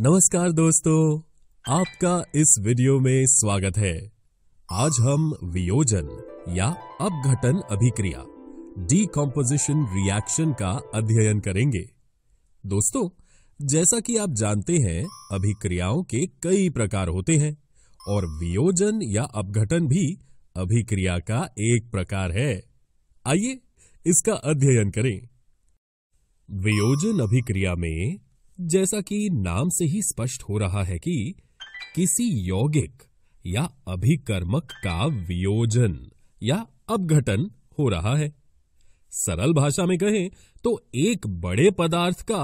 नमस्कार दोस्तों आपका इस वीडियो में स्वागत है आज हम वियोजन या अपघटन अभिक्रिया डीकॉम्पोजिशन रिएक्शन का अध्ययन करेंगे दोस्तों जैसा कि आप जानते हैं अभिक्रियाओं के कई प्रकार होते हैं और वियोजन या अपघटन भी अभिक्रिया का एक प्रकार है आइए इसका अध्ययन करें वियोजन अभिक्रिया में जैसा कि नाम से ही स्पष्ट हो रहा है कि किसी यौगिक या अभिकर्मक का वियोजन या अपघटन हो रहा है सरल भाषा में कहें तो एक बड़े पदार्थ का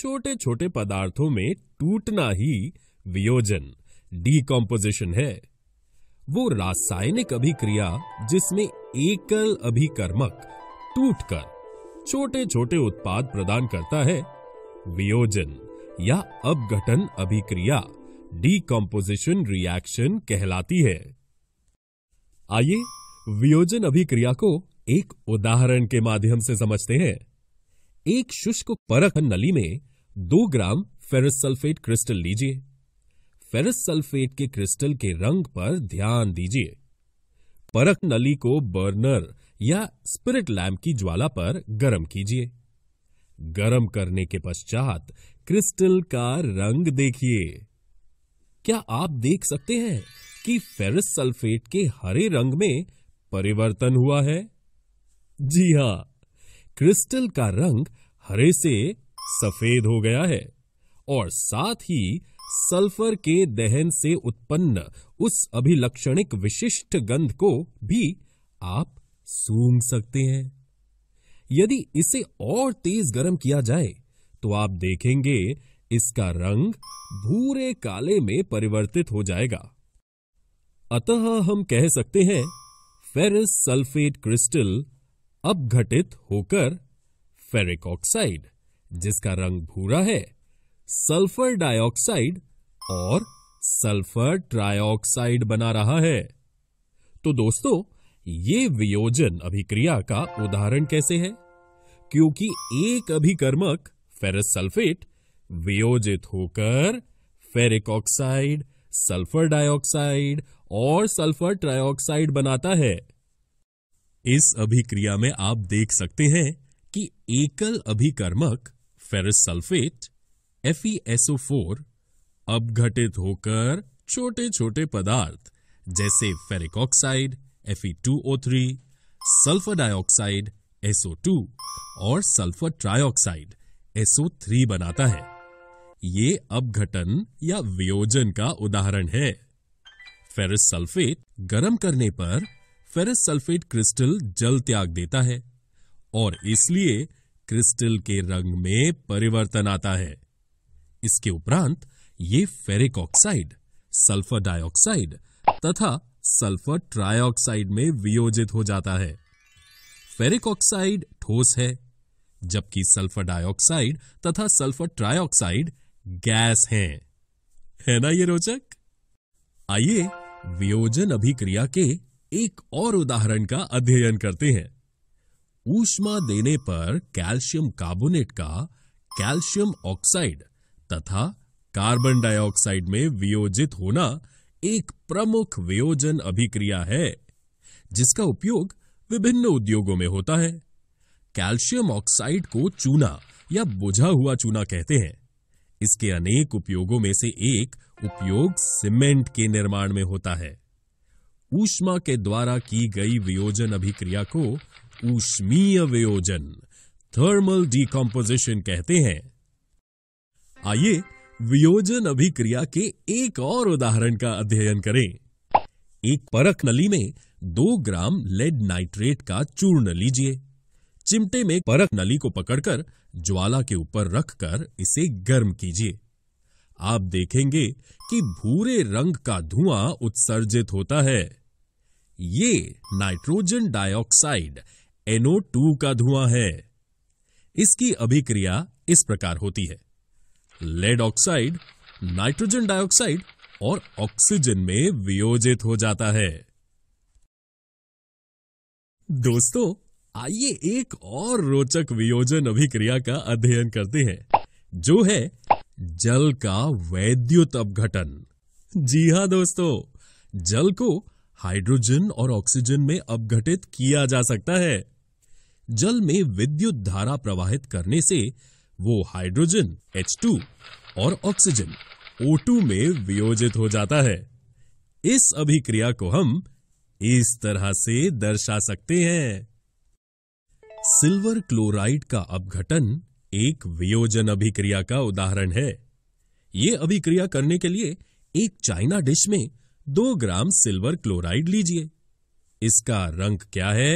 छोटे छोटे पदार्थों में टूटना ही वियोजन डीकॉम्पोजिशन है वो रासायनिक अभिक्रिया जिसमें एकल अभिकर्मक टूटकर छोटे छोटे उत्पाद प्रदान करता है वियोजन या अपघटन अभिक्रिया डीकम्पोजिशन रिएक्शन कहलाती है आइए वियोजन अभिक्रिया को एक उदाहरण के माध्यम से समझते हैं एक शुष्क परख नली में दो ग्राम फेरस सल्फेट क्रिस्टल लीजिए फेरस सल्फेट के क्रिस्टल के रंग पर ध्यान दीजिए परख नली को बर्नर या स्पिरिट लैम्प की ज्वाला पर गर्म कीजिए गर्म करने के पश्चात क्रिस्टल का रंग देखिए क्या आप देख सकते हैं कि फेरस सल्फेट के हरे रंग में परिवर्तन हुआ है जी हां क्रिस्टल का रंग हरे से सफेद हो गया है और साथ ही सल्फर के दहन से उत्पन्न उस अभिलक्षणिक विशिष्ट गंध को भी आप सूंघ सकते हैं यदि इसे और तेज गर्म किया जाए तो आप देखेंगे इसका रंग भूरे काले में परिवर्तित हो जाएगा अतः हम कह सकते हैं फेरस सल्फेट क्रिस्टल अपघटित होकर फेरिक ऑक्साइड जिसका रंग भूरा है सल्फर डाइऑक्साइड और सल्फर ट्राइऑक्साइड बना रहा है तो दोस्तों ये वियोजन अभिक्रिया का उदाहरण कैसे है क्योंकि एक अभिकर्मक फेरस सल्फेट वियोजित होकर फेरिक ऑक्साइड सल्फर डाइऑक्साइड और सल्फर ट्राइऑक्साइड बनाता है इस अभिक्रिया में आप देख सकते हैं कि एकल अभिकर्मक फेरस सल्फेट FeSO4 अपघटित होकर छोटे छोटे पदार्थ जैसे ferric oxide Fe2O3, sulphur dioxide SO2 और सल्फर ट्राइऑक्साइड SO3 बनाता है ये अपघटन या वियोजन का उदाहरण है फेरस सल्फेट गर्म करने पर फेरस सल्फेट क्रिस्टल जल त्याग देता है और इसलिए क्रिस्टल के रंग में परिवर्तन आता है इसके उपरांत ये फेरिक ऑक्साइड सल्फर डाइऑक्साइड तथा सल्फर ट्राइऑक्साइड में वियोजित हो जाता है फेरिक ऑक्साइड ठोस है जबकि सल्फर डाइऑक्साइड तथा सल्फर ट्राइऑक्साइड गैस हैं। है ना ये रोचक आइए वियोजन अभिक्रिया के एक और उदाहरण का अध्ययन करते हैं ऊष्मा देने पर कैल्शियम कार्बोनेट का कैल्शियम ऑक्साइड तथा कार्बन डाइऑक्साइड में वियोजित होना एक प्रमुख वियोजन अभिक्रिया है जिसका उपयोग विभिन्न उद्योगों में होता है कैल्शियम ऑक्साइड को चूना या बुझा हुआ चूना कहते हैं इसके अनेक उपयोगों में से एक उपयोग सीमेंट के निर्माण में होता है ऊष्मा के द्वारा की गई वियोजन अभिक्रिया को ऊष्मीय वियोजन थर्मल डिकम्पोजिशन कहते हैं आइए वियोजन अभिक्रिया के एक और उदाहरण का अध्ययन करें एक परख नली में दो ग्राम लेड नाइट्रेट का चूर्ण लीजिए चिमटे में परख नली को पकड़कर ज्वाला के ऊपर रखकर इसे गर्म कीजिए आप देखेंगे कि भूरे रंग का धुआं उत्सर्जित होता है ये नाइट्रोजन डाइऑक्साइड एनओ का धुआं है इसकी अभिक्रिया इस प्रकार होती है लेड ऑक्साइड नाइट्रोजन डाइऑक्साइड और ऑक्सीजन में वियोजित हो जाता है दोस्तों आइए एक और रोचक वियोजन अभिक्रिया का अध्ययन करते हैं जो है जल का वैद्युत अपघटन जी हाँ दोस्तों जल को हाइड्रोजन और ऑक्सीजन में अपघटित किया जा सकता है जल में विद्युत धारा प्रवाहित करने से वो हाइड्रोजन H2 और ऑक्सीजन O2 में वियोजित हो जाता है इस अभिक्रिया को हम इस तरह से दर्शा सकते हैं सिल्वर क्लोराइड का अपघटन एक वियोजन अभिक्रिया का उदाहरण है ये अभिक्रिया करने के लिए एक चाइना डिश में दो ग्राम सिल्वर क्लोराइड लीजिए इसका रंग क्या है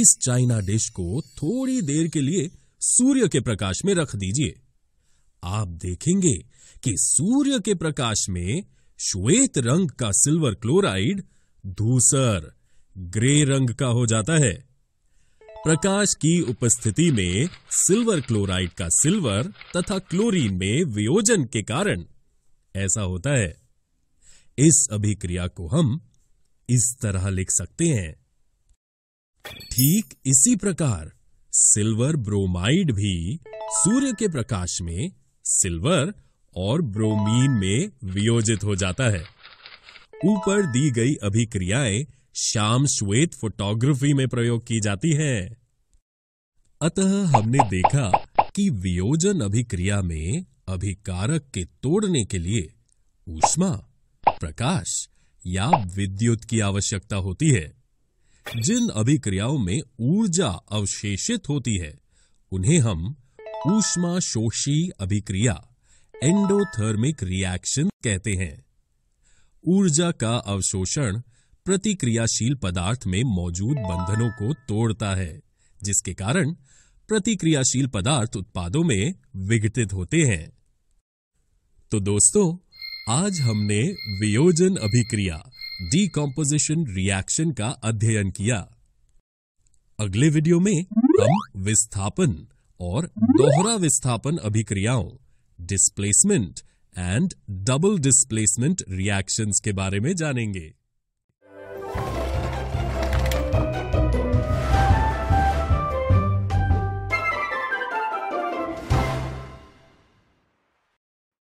इस चाइना डिश को थोड़ी देर के लिए सूर्य के प्रकाश में रख दीजिए आप देखेंगे कि सूर्य के प्रकाश में श्वेत रंग का सिल्वर क्लोराइड धूसर ग्रे रंग का हो जाता है प्रकाश की उपस्थिति में सिल्वर क्लोराइड का सिल्वर तथा क्लोरीन में वियोजन के कारण ऐसा होता है इस अभिक्रिया को हम इस तरह लिख सकते हैं ठीक इसी प्रकार सिल्वर ब्रोमाइड भी सूर्य के प्रकाश में सिल्वर और ब्रोमीन में वियोजित हो जाता है ऊपर दी गई अभिक्रियाएं श्याम श्वेत फोटोग्राफी में प्रयोग की जाती हैं। अतः हमने देखा कि वियोजन अभिक्रिया में अभिकारक के तोड़ने के लिए ऊष्मा प्रकाश या विद्युत की आवश्यकता होती है जिन अभिक्रियाओं में ऊर्जा अवशेषित होती है उन्हें हम ऊष्मा शोषी अभिक्रिया एंडोथर्मिक रिएक्शन कहते हैं ऊर्जा का अवशोषण प्रतिक्रियाशील पदार्थ में मौजूद बंधनों को तोड़ता है जिसके कारण प्रतिक्रियाशील पदार्थ उत्पादों में विघटित होते हैं तो दोस्तों आज हमने वियोजन अभिक्रिया डीकॉम्पोजिशन रिएक्शन का अध्ययन किया अगले वीडियो में हम विस्थापन और दोहरा विस्थापन अभिक्रियाओं displacement and double displacement reactions के बारे में जानेंगे